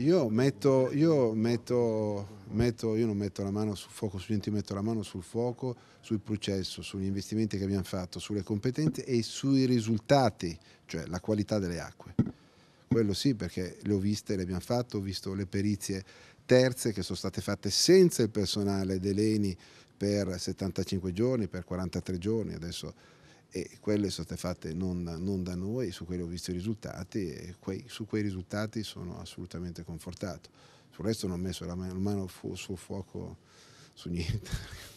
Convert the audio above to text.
Io, metto, io, metto, metto, io non metto la mano sul fuoco sugli metto la mano sul fuoco, sul processo, sugli investimenti che abbiamo fatto, sulle competenze e sui risultati, cioè la qualità delle acque. Quello sì, perché le ho viste, le abbiamo fatte, ho visto le perizie terze che sono state fatte senza il personale dell'ENI per 75 giorni, per 43 giorni, adesso e quelle sono state fatte non, non da, noi, su quelle ho visto i risultati e quei, su quei risultati sono assolutamente confortato. Sul resto non ho messo la mano, la mano fu, sul fuoco su niente.